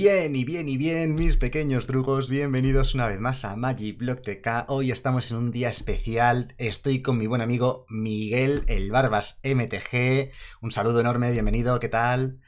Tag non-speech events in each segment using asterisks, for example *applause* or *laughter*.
Bien y bien y bien, mis pequeños trucos, bienvenidos una vez más a Magic Block TK. Hoy estamos en un día especial, estoy con mi buen amigo Miguel, el Barbas MTG. Un saludo enorme, bienvenido, ¿qué tal?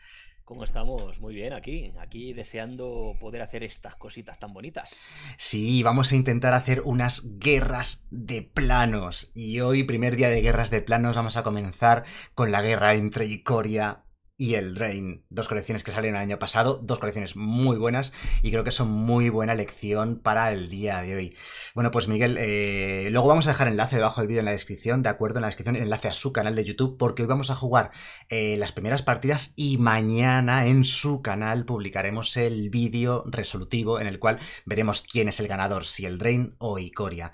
¿Cómo estamos? Muy bien, aquí, aquí deseando poder hacer estas cositas tan bonitas. Sí, vamos a intentar hacer unas guerras de planos. Y hoy, primer día de guerras de planos, vamos a comenzar con la guerra entre Icoria y el Drain, dos colecciones que salieron el año pasado, dos colecciones muy buenas y creo que son muy buena elección para el día de hoy. Bueno, pues Miguel, eh, luego vamos a dejar enlace debajo del vídeo en la descripción, de acuerdo, en la descripción, el enlace a su canal de YouTube, porque hoy vamos a jugar eh, las primeras partidas y mañana en su canal publicaremos el vídeo resolutivo en el cual veremos quién es el ganador, si el Drain o Icoria.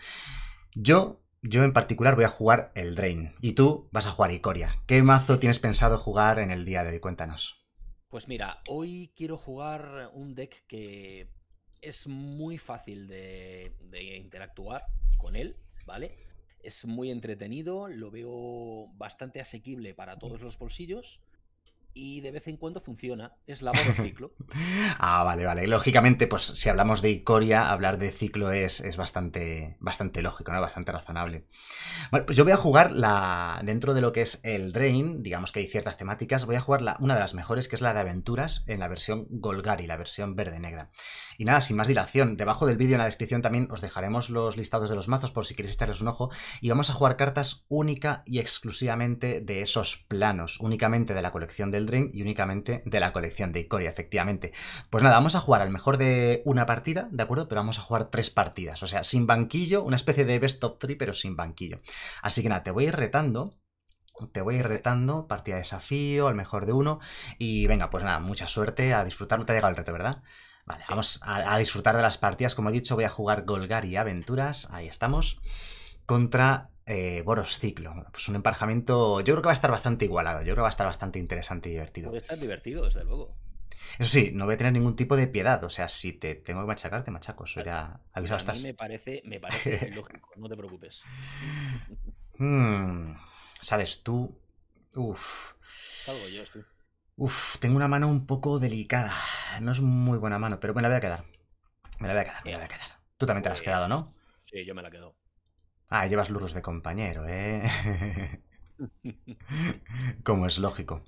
Yo yo en particular voy a jugar el Drain y tú vas a jugar Icoria. ¿Qué mazo tienes pensado jugar en el día de hoy? Cuéntanos. Pues mira, hoy quiero jugar un deck que es muy fácil de, de interactuar con él, ¿vale? Es muy entretenido, lo veo bastante asequible para todos los bolsillos y de vez en cuando funciona. Es la ciclo. *laughs* ah, vale, vale. Lógicamente, pues si hablamos de Icoria, hablar de ciclo es, bastante, bastante lógico, ¿no? Bastante razonable. Bueno, pues yo voy a jugar la. Dentro de lo que es el Drain, digamos que hay ciertas temáticas, voy a jugar la, una de las mejores, que es la de aventuras en la versión Golgari, la versión verde-negra. Y nada, sin más dilación, debajo del vídeo en la descripción también os dejaremos los listados de los mazos por si queréis echarles un ojo. Y vamos a jugar cartas única y exclusivamente de esos planos, únicamente de la colección del Dream y únicamente de la colección de Icoria, efectivamente. Pues nada, vamos a jugar al mejor de una partida, ¿de acuerdo? Pero vamos a jugar tres partidas, o sea, sin banquillo, una especie de best of three, pero sin banquillo. Así que nada, te voy a ir retando te voy a ir retando, partida de desafío, al mejor de uno. Y venga, pues nada, mucha suerte, a disfrutarlo te ha llegado el reto, ¿verdad? Vale, vamos a, a, disfrutar de las partidas. Como he dicho, voy a jugar Golgari Aventuras. Ahí estamos. Contra eh, Boros Ciclo. Pues un emparejamiento, yo creo que va a estar bastante igualado, yo creo que va a estar bastante interesante y divertido. Va estar divertido, desde luego. Eso sí, no voy a tener ningún tipo de piedad. O sea, si te tengo que machacar, te machaco. Eso ya avisado estás. A mí me parece, me parece *laughs* lógico, no te preocupes. Hmm, Sabes tú. Uf. Uf, tengo una mano un poco delicada. No es muy buena mano, pero me la voy a quedar. Me la voy a quedar, me la voy a quedar. Tú también te la has quedado, ¿no? Pues, sí, yo me la quedo. Ah, llevas luros de compañero, ¿eh? *laughs* Como es lógico.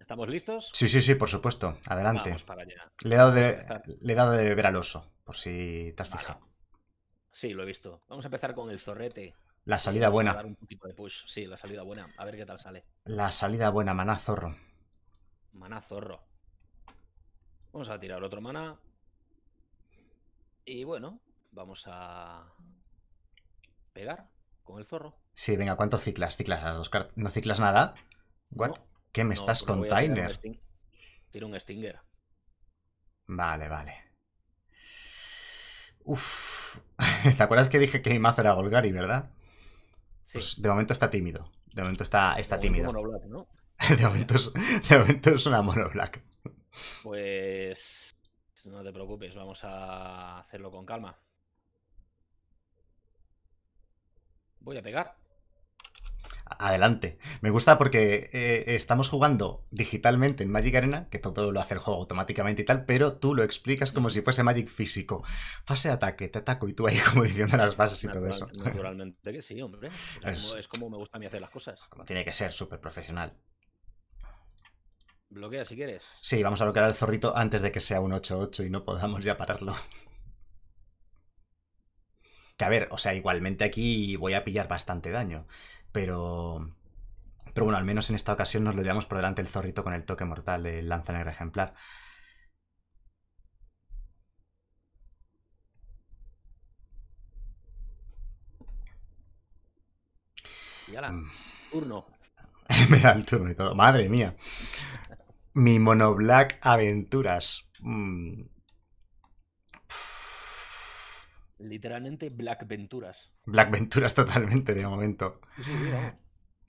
¿Estamos listos? Sí, sí, sí, por supuesto. Adelante. Le he dado de, le de beber al oso, por si te has fijado. Sí, lo he visto. Vamos a empezar con el zorrete. La salida buena. dar un de push. Sí, la salida buena. A ver qué tal sale. La salida buena, maná zorro. Maná zorro. Vamos a tirar otro maná. Y bueno, vamos a pegar con el zorro. Sí, venga, ¿cuánto ciclas? Ciclas las dos cartas. ¿No ciclas nada? ¿Qué me estás con Tyner? tiene un Stinger. Vale, vale. Uf. *laughs* ¿Te acuerdas que dije que mi mazo era Golgari, verdad? Sí. Pues de momento está tímido. De momento está, está de tímido. ¿no? *laughs* de, momento es, de momento es una monoblack. Pues no te preocupes, vamos a hacerlo con calma. Voy a pegar. Adelante. Me gusta porque eh, estamos jugando digitalmente en Magic Arena, que todo lo hace el juego automáticamente y tal, pero tú lo explicas como si fuese Magic físico. Fase de ataque, te ataco y tú ahí *laughs* como diciendo las bases y todo eso. Naturalmente que sí, hombre. Es como, es como me gusta a mí hacer las cosas. Como tiene que ser, súper profesional. Bloquea si quieres. Sí, vamos a bloquear al zorrito antes de que sea un 8-8 y no podamos ya pararlo a ver, o sea, igualmente aquí voy a pillar bastante daño. Pero. Pero bueno, al menos en esta ocasión nos lo llevamos por delante el zorrito con el toque mortal del lanza negra ejemplar. Y ahora, mm. turno. *laughs* Me da el turno y todo. Madre mía. Mi monoblack aventuras. Mm. Literalmente Black Venturas. Black Venturas *laughs* totalmente de momento.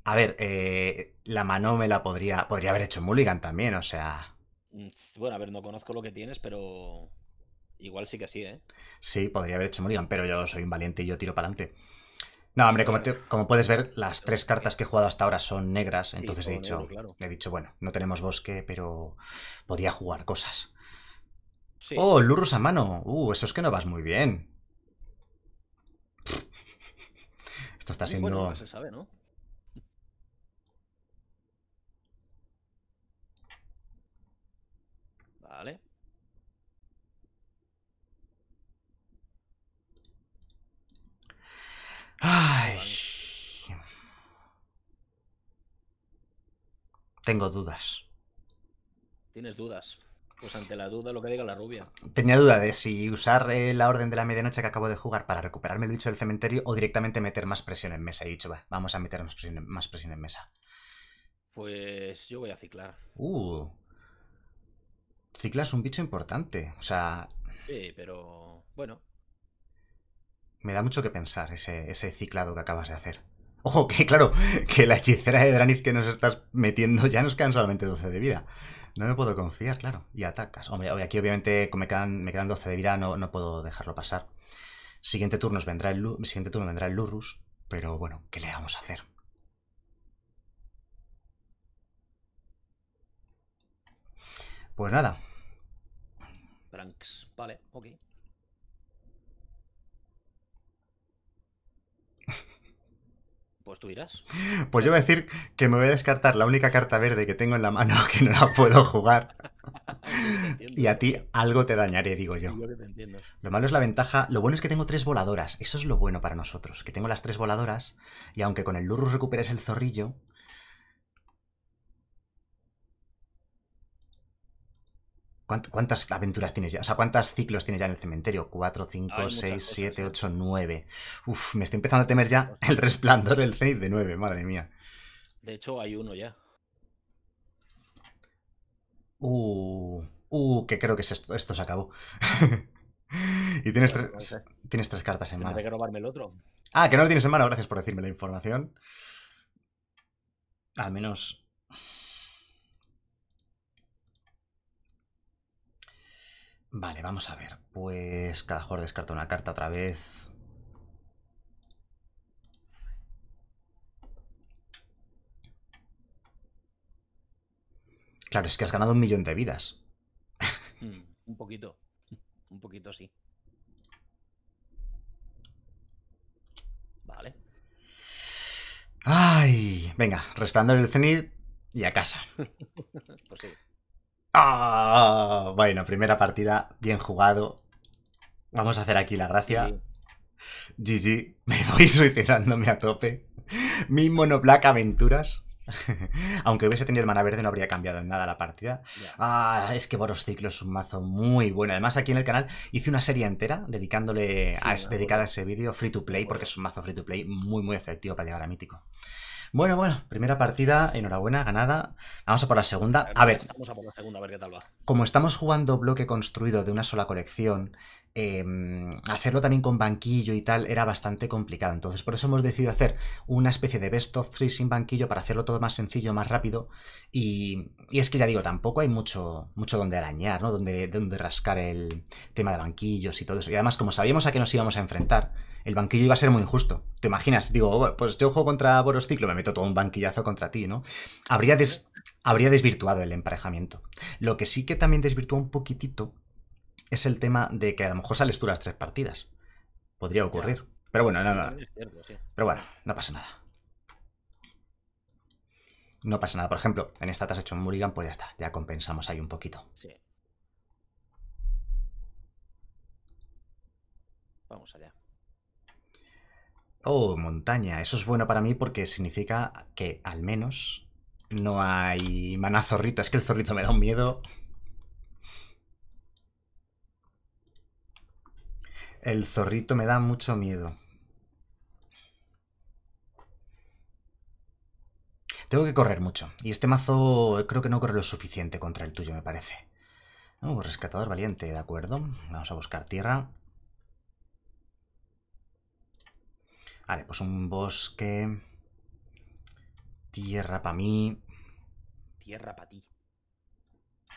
A ver, eh, la mano me la podría. Podría haber hecho Mulligan también, o sea. Mm, bueno, a ver, no conozco lo que tienes, pero. Igual sí que sí, ¿eh? Sí, podría haber hecho Mulligan, pero yo soy un valiente y yo tiro para adelante. No, hombre, como, puedes ver, las eh, tres cartas eh. que he jugado hasta ahora son negras, entonces he dicho, he dicho, bueno, no tenemos bosque, pero podía jugar cosas. Oh, Lurrus a mano. Uh, eso es que no vas muy bien. Esto está siendo. Bueno, se sabe, ¿no? Vale. Ay. Vale. Tengo dudas. Tienes dudas. Pues ante la duda, lo que diga la rubia. Tenía duda de si usar eh, la orden de la medianoche que acabo de jugar para recuperarme el bicho del cementerio o directamente meter más presión en mesa. He dicho, vamos a meter más presión, en mesa. Pues yo voy a ciclar. Uh. ciclas es un bicho importante. O sea. Sí, pero. Bueno. Me da mucho que pensar ese, ese ciclado que acabas de hacer. Ojo, que claro, que la hechicera de Draniz que nos estás metiendo ya nos quedan solamente 12 de vida. No me puedo confiar, claro. Y atacas. Hombre, aquí obviamente me quedan, 12 de vida, no, puedo dejarlo pasar. Siguiente turno, vendrá el, siguiente turno vendrá el Lurrus, pero bueno, ¿qué le vamos a hacer? Pues nada. Franks vale, ok. Pues tú irás. Pues yo voy a decir que me voy a descartar la única carta verde que tengo en la mano *laughs* que no la puedo jugar. y a ti algo te dañaré, digo yo. lo malo es la ventaja. Lo bueno es que tengo tres voladoras. Eso es lo bueno para nosotros. Que tengo las tres voladoras. Y aunque con el Lurrus recuperes el zorrillo, ¿Cuántas aventuras tienes ya? O sea, ¿cuántos ciclos tienes ya en el cementerio? 4, 5, 6, 7, 8, 9. Uf, me estoy empezando a temer ya el resplandor del Zenith de 9, madre mía. De hecho, hay uno ya. Uh, uh, que creo que esto, esto se acabó. *laughs* y tienes tres, tienes tres cartas en mano. que robarme el otro. Ah, que no lo tienes en mano, gracias por decirme la información. Al menos Vale, vamos a ver. Pues cada jugador descarta una carta otra vez. Claro, es que has ganado un millón de vidas. Mm, un poquito. Un poquito, sí. Vale. Ay, venga, resplandor el cenit y a casa. *laughs* pues sí. Ah, bueno, primera partida, bien jugado. Vamos a hacer aquí la gracia. GG, me *laughs* voy suicidándome a tope. Mi monoblack aventuras. *laughs* Aunque hubiese tenido el mana verde no habría cambiado en nada la partida. Ah, es que Boros Ciclo es un mazo muy bueno. Además aquí en el canal hice una serie entera dedicándole a, dedicada a ese vídeo free to play porque es un mazo free to play muy muy efectivo para llegar a mítico. Bueno, bueno, primera partida, enhorabuena, ganada. Vamos a por la segunda. A ver. Vamos a por la segunda, a ver qué tal va. Como estamos jugando bloque construido de una sola colección, em, hacerlo también con banquillo y tal era bastante complicado. Entonces, por eso hemos decidido hacer una especie de best of free sin banquillo para hacerlo todo más sencillo, más rápido. Y, es que ya digo, tampoco hay mucho, mucho donde arañar, ¿no? Donde, donde rascar el tema de banquillos y todo eso. Y además, como sabíamos a qué nos íbamos a enfrentar, el banquillo iba a ser muy injusto. ¿Te imaginas? Digo, oh, pues yo este juego contra Ciclo, me meto todo un banquillazo contra ti, ¿no? Habría, desvirtuado el emparejamiento. Lo que sí que también desvirtúa un poquitito es el tema de que a lo mejor sales tú las tres partidas. Podría ocurrir. Pero bueno, no, no, Pero bueno, no pasa nada. No pasa nada. Por ejemplo, en esta te has hecho un mulligan, pues ya está. Ya compensamos ahí un poquito. Vamos allá. Oh, montaña. Eso es bueno para mí porque significa que al menos no hay mana zorrito. Es que el zorrito me da un miedo. El zorrito me da mucho miedo. Tengo que correr mucho. Y este mazo creo que no corre lo suficiente contra el tuyo, me parece. Oh, rescatador valiente, de acuerdo. Vamos a buscar tierra. Vale, pues un bosque. Tierra para mí. Tierra para ti.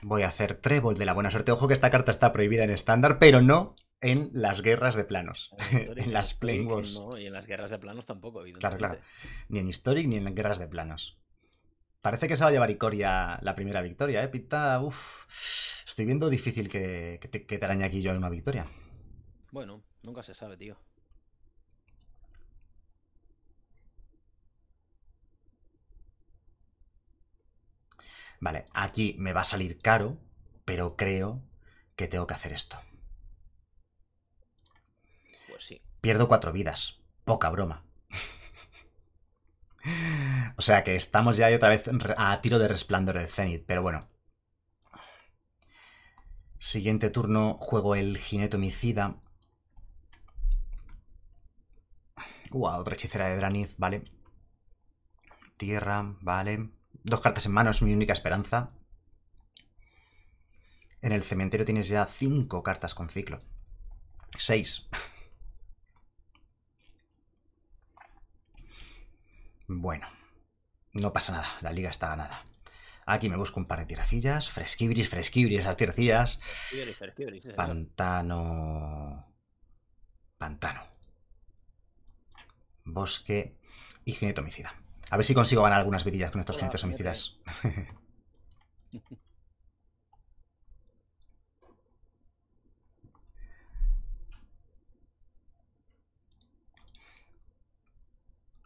Voy a hacer trébol de la buena suerte. Ojo que esta carta está prohibida en estándar, pero no en las guerras de planos. En, las *laughs* Plain Wars. No, y en las guerras de planos tampoco, Claro, claro. Ni en Historic ni en guerras de planos. Parece que se va a llevar Icoria la primera victoria, ¿eh? Pita, uff. Estoy viendo difícil que, te, que te arañe aquí yo una victoria. Bueno, nunca se sabe, tío. Vale, aquí me va a salir caro, pero creo que tengo que hacer esto. Pues sí. Pierdo cuatro vidas. Poca broma. o sea que estamos ya otra vez a tiro de resplandor el Zenith, pero bueno. Siguiente turno, juego el jinete homicida. Uah, otra hechicera de Draniz, vale. Tierra, vale. Dos cartas en mano es mi única esperanza. En el cementerio tienes ya cinco cartas con ciclo. Seis. Bueno, no pasa nada, la liga está ganada. Aquí me busco un par de tiracillas. Fresquibris, fresquibris, esas tiracillas. Pantano. Pantano. Bosque y homicida. A ver si consigo ganar algunas vidillas con estos 500 homicidas. *laughs*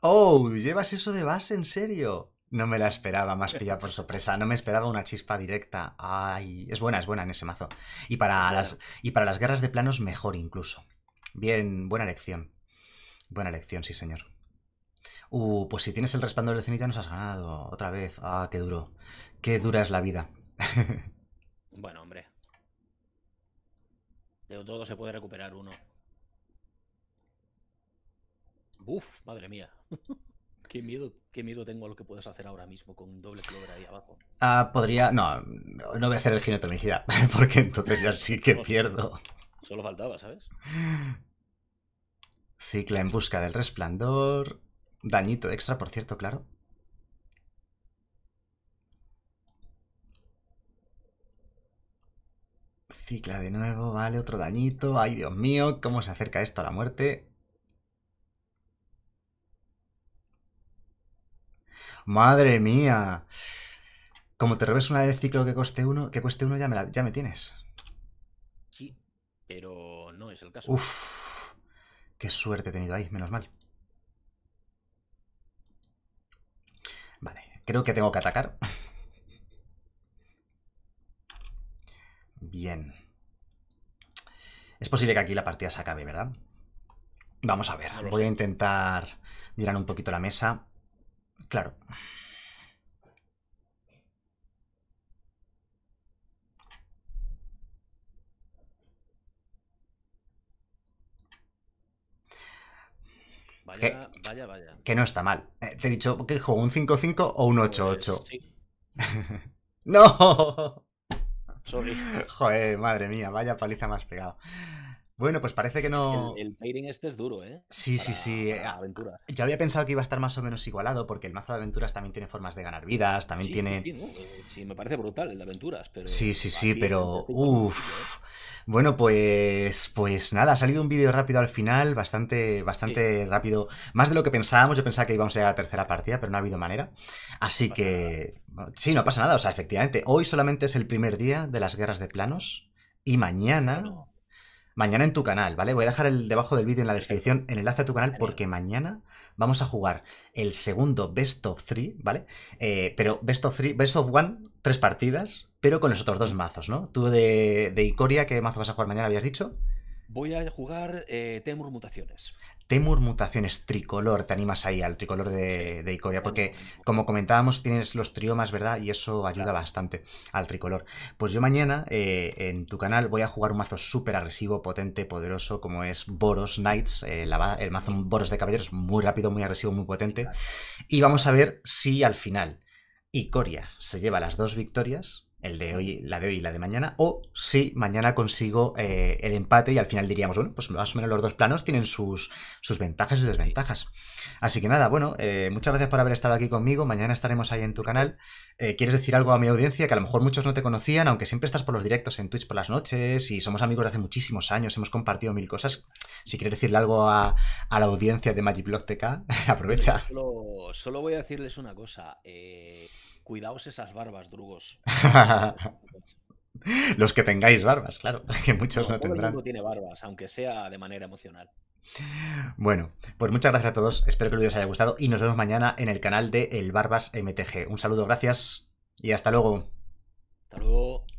¡Oh! ¿Llevas eso de base? ¿En serio? No me la esperaba, más pilla por sorpresa. No me esperaba una chispa directa. Ay, es buena, es buena en ese mazo. Y para, las, y para las guerras de planos, mejor incluso. Bien, buena elección. Buena elección, sí, señor. Uh, pues si tienes el resplandor de cenita nos has ganado otra vez. Ah, qué duro. Qué dura es la vida. *laughs* bueno, hombre. De todo se puede recuperar uno. Uf, madre mía. *laughs* qué miedo, qué miedo tengo a lo que puedes hacer ahora mismo con un doble clover ahí abajo. Ah, podría. No, no voy a hacer el ginotomicida. *laughs* porque entonces ya sí que pierdo. Solo faltaba, ¿sabes? Cicla en busca del resplandor. Dañito extra, por cierto, claro. Cicla de nuevo, vale, otro dañito. Ay, Dios mío, cómo se acerca esto a la muerte. Madre mía. Como te robes una de ciclo que coste uno, que cueste uno ya me, la, ya me tienes. Sí, pero no es el caso. Uf, qué suerte he tenido ahí, menos mal. Creo que tengo que atacar. Bien. Es posible que aquí la partida se acabe, ¿verdad? Vamos a ver. Voy a intentar tirar un poquito la mesa. Claro. Vaya, que, no está mal. Eh, te he dicho, que juego? ¿Un 5-5 o un 8-8? Pues *laughs* ¡No! Joder, madre mía, vaya paliza más pegado. Bueno, pues parece que no. El, pairing este es duro, ¿eh? Sí, sí, sí. Eh, aventuras. Yo había pensado que iba a estar más o menos igualado, porque el mazo de aventuras también tiene formas de ganar vidas, también tiene. Eh, sí, me parece brutal el de aventuras, pero. Sí, sí, sí, pero. Bueno, pues, pues nada, ha salido un vídeo rápido al final, bastante, bastante rápido, más de lo que pensábamos. Yo pensaba que íbamos a llegar a la tercera partida, pero no ha habido manera. Así que, sí, no pasa nada. O sea, efectivamente, hoy solamente es el primer día de las guerras de planos y mañana, mañana en tu canal, ¿vale? Voy a dejar el, debajo del vídeo en la descripción el enlace a tu canal porque mañana Vamos a jugar el segundo Best of Three, ¿vale? Eh, pero Best of Three, Best of One, tres partidas, pero con los otros dos mazos, ¿no? Tú de, de Icoria, ¿qué mazo vas a jugar mañana, habías dicho? Voy a jugar eh, Temur Mutaciones. Temur Mutaciones, tricolor, te animas ahí al tricolor de, de Icoria, porque como comentábamos tienes los triomas, ¿verdad? Y eso ayuda bastante al tricolor. Pues yo mañana eh, en tu canal voy a jugar un mazo súper agresivo, potente, poderoso, como es Boros Knights, eh, el mazo Boros de Caballeros, muy rápido, muy agresivo, muy potente. Y vamos a ver si al final Icoria se lleva las dos victorias el de hoy, la de hoy y la de mañana, o si mañana consigo eh, el empate y al final diríamos, bueno, pues más o menos los dos planos tienen sus, sus ventajas y desventajas. Así que nada, bueno, eh, muchas gracias por haber estado aquí conmigo, mañana estaremos ahí en tu canal. Eh, ¿Quieres decir algo a mi audiencia que a lo mejor muchos no te conocían, aunque siempre estás por los directos en Twitch por las noches y somos amigos de hace muchísimos años, hemos compartido mil cosas? Si quieres decirle algo a, a la audiencia de MagicBlog *laughs* aprovecha. Solo, solo, voy a decirles una cosa cuidaos esas barbas, drugos. *laughs* Los que tengáis barbas, claro, *laughs* que muchos no, tendrán. Todo el mundo tiene barbas, aunque sea de manera emocional. Bueno, pues muchas gracias a todos, espero que el vídeo os haya gustado y nos vemos mañana en el canal de El Barbas MTG. Un saludo, gracias y hasta luego. Hasta luego.